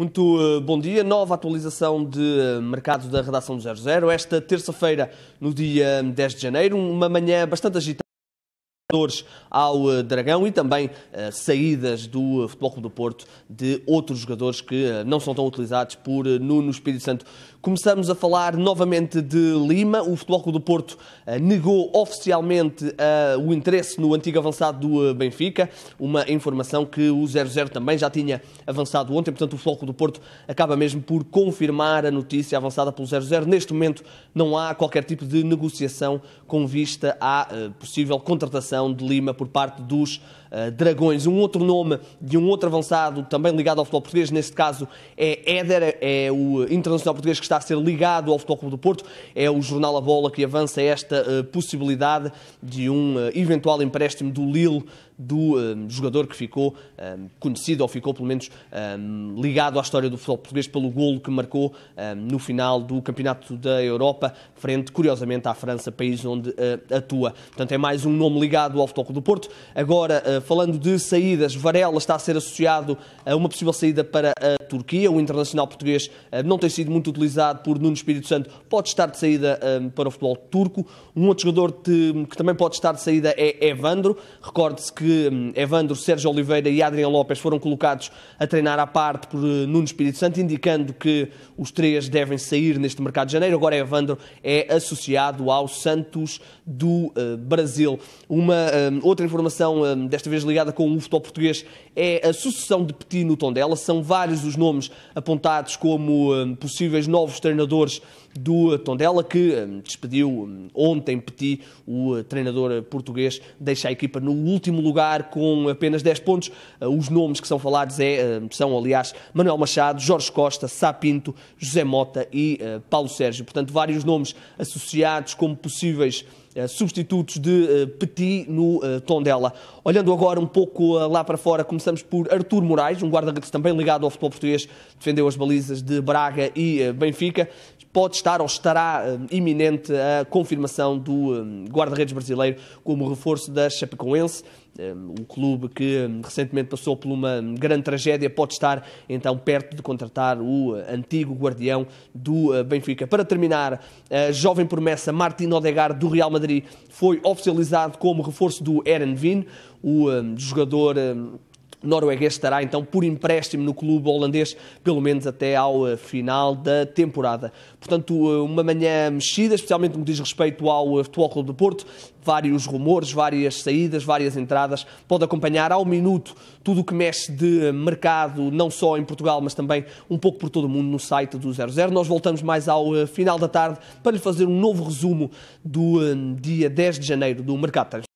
Muito eh, bom dia. Nova atualização de eh, mercado da redação do 00. Esta terça-feira, no dia 10 hum, de janeiro, uma manhã bastante agitada jogadores ao eh, Dragão e também eh, saídas do eh, Futebol Clube do Porto de outros jogadores que não são tão utilizados por Nuno Espírito Santo. Começamos a falar novamente de Lima. O Futebol Clube do Porto negou oficialmente o interesse no antigo avançado do Benfica, uma informação que o 00 também já tinha avançado ontem. Portanto, o Futebol Clube do Porto acaba mesmo por confirmar a notícia avançada pelo 00. Neste momento não há qualquer tipo de negociação com vista à possível contratação de Lima por parte dos uh, Dragões. Um outro nome de um outro avançado também ligado ao futebol português, neste caso é Éder, é o internacional português que está a ser ligado ao Futebol Clube do Porto. É o jornal A Bola que avança esta uh, possibilidade de um uh, eventual empréstimo do Lille do um, jogador que ficou um, conhecido, ou ficou pelo menos um, ligado à história do futebol português pelo golo que marcou no final do Campeonato da Europa, frente, curiosamente, à França, país onde uh, atua. Portanto, é mais um nome ligado cidade do Alto Toco do Porto. Agora, eh, falando de saídas, Varela está a ser associado a uma possível saída para a Turquia. O internacional português eh, não tem sido muito utilizado por Nuno Espírito Santo, pode estar de saída eh, para o futebol turco. Um outro jogador que também pode estar de saída é Evandro. Recorde-se que Evandro, Sérgio Oliveira e Adrian Lopes foram colocados a treinar à parte por Nuno Espírito Santo, indicando que os três devem sair neste mercado de janeiro. Agora Evandro é associado ao Santos do Brasil. Uma um, outra informação, um, desta vez ligada com o futebol português, é a sucessão de Petit no Tondela. São vários os nomes apontados como um, possíveis novos treinadores do Tondela, que despediu ontem Petit, o ah, treinador português, deixa a equipa no último lugar com apenas 10 pontos. Ah, os nomes que são falados é, são, aliás, Manuel Machado, Jorge Costa, Sá Pinto, José Mota e ah, Paulo Sérgio. Portanto, vários nomes associados como possíveis eh, substitutos de eh, Petit no eh, Tondela. Olhando agora um pouco lá para fora, começamos por Artur Moraes, um guarda-redes também ligado ao futebol português, defendeu as balizas de Braga e Benfica pode estar ou estará eh, iminente a confirmação do eh, guarda-redes brasileiro como reforço da Chapecoense. Eh, o clube que recentemente passou por uma grande tragédia pode estar então perto de contratar o antigo guardião do Benfica. Para terminar, a jovem promessa Martin Odegaard do Real Madrid foi oficializado como reforço do Vin, o jogador norueguês estará então por empréstimo no clube holandês, pelo menos até ao eh, final da temporada. Portanto, eh, uma manhã mexida, especialmente no que diz respeito ao eh, Futebol Clube do Porto, vários rumores, várias saídas, várias entradas. Pode acompanhar ao minuto tudo o que mexe de mercado, não só em Portugal, mas também um pouco por todo o mundo no site do 00. Nós voltamos mais ao final da tarde para lhe fazer um novo resumo do dia 10 de janeiro do mercado